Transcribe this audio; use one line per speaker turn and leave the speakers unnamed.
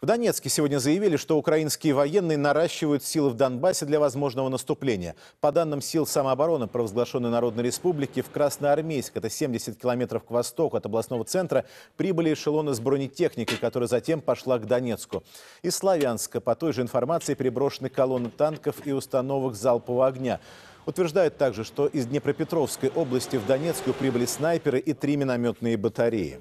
В Донецке сегодня заявили, что украинские военные наращивают силы в Донбассе для возможного наступления. По данным сил самообороны провозглашенной Народной Республики, в Красноармейск, это 70 километров к востоку от областного центра, прибыли эшелоны с бронетехникой, которая затем пошла к Донецку. Из Славянска по той же информации переброшены колонны танков и установок залпового огня. Утверждают также, что из Днепропетровской области в Донецкую прибыли снайперы и три минометные батареи.